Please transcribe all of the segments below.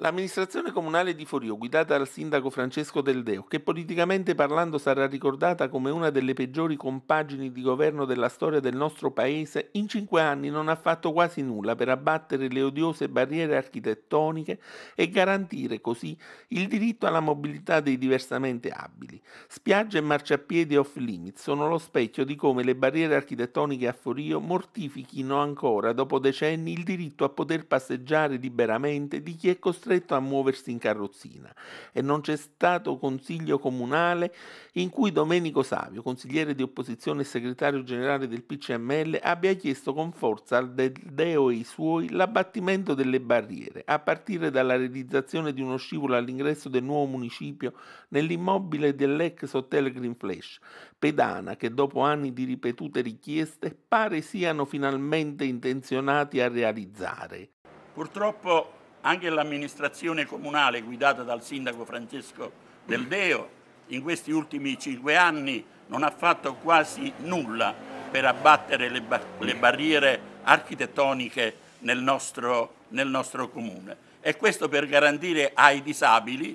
L'amministrazione comunale di Forio, guidata dal sindaco Francesco Del Deo, che politicamente parlando sarà ricordata come una delle peggiori compagini di governo della storia del nostro paese, in cinque anni non ha fatto quasi nulla per abbattere le odiose barriere architettoniche e garantire così il diritto alla mobilità dei diversamente abili. Spiagge e marciapiedi off limits sono lo specchio di come le barriere architettoniche a Forio mortifichino ancora dopo decenni il diritto a poter passeggiare liberamente di chi è costretto costretto a muoversi in carrozzina e non c'è stato consiglio comunale in cui Domenico Savio, consigliere di opposizione e segretario generale del PCML, abbia chiesto con forza al de- Deo e i suoi l'abbattimento delle barriere, a partire dalla realizzazione di uno scivolo all'ingresso del nuovo municipio nell'immobile dell'ex hotel Green Flash, pedana che dopo anni di ripetute richieste pare siano finalmente intenzionati a realizzare. Purtroppo anche l'amministrazione comunale guidata dal sindaco Francesco Del Deo in questi ultimi cinque anni non ha fatto quasi nulla per abbattere le, bar le barriere architettoniche nel nostro, nel nostro comune. E questo per garantire ai disabili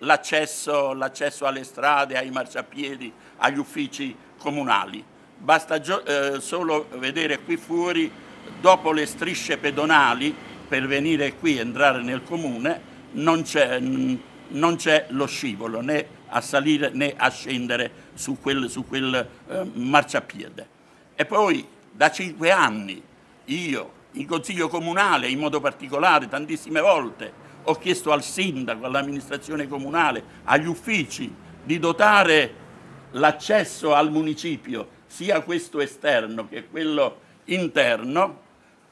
l'accesso alle strade, ai marciapiedi, agli uffici comunali. Basta eh, solo vedere qui fuori, dopo le strisce pedonali, per venire qui, entrare nel comune, non c'è, non c'è lo scivolo né a salire né a scendere su quel, su quel eh, marciapiede. E poi da cinque anni io in consiglio comunale in modo particolare tantissime volte ho chiesto al sindaco, all'amministrazione comunale, agli uffici di dotare l'accesso al municipio, sia questo esterno che quello interno,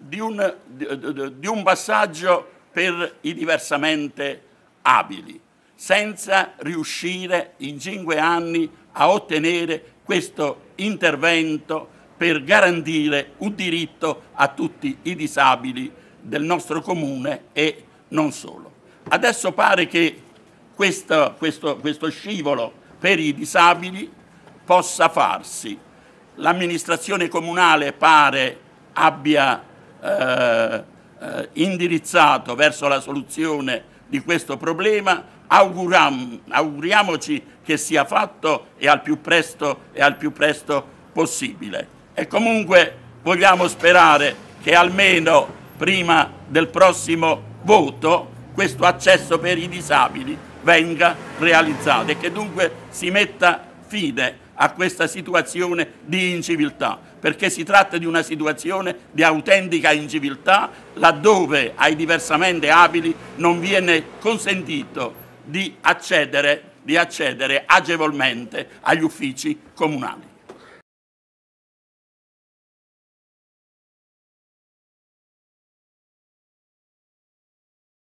di un, eh, di, di un passaggio per i diversamente abili, senza riuscire in cinque anni a ottenere questo intervento per garantire un diritto a tutti i disabili del nostro comune e non solo. Adesso pare che questo, questo, questo scivolo per i disabili possa farsi. L'amministrazione comunale pare abbia eh, eh, indirizzato verso la soluzione di questo problema, auguriamo, auguriamoci che sia fatto e al più presto, e al più presto possibile. E comunque vogliamo sperare che almeno prima del prossimo voto questo accesso per i disabili venga realizzato e che dunque si metta fine a questa situazione di inciviltà, perché si tratta di una situazione di autentica inciviltà laddove ai diversamente abili non viene consentito di accedere, di accedere agevolmente agli uffici comunali.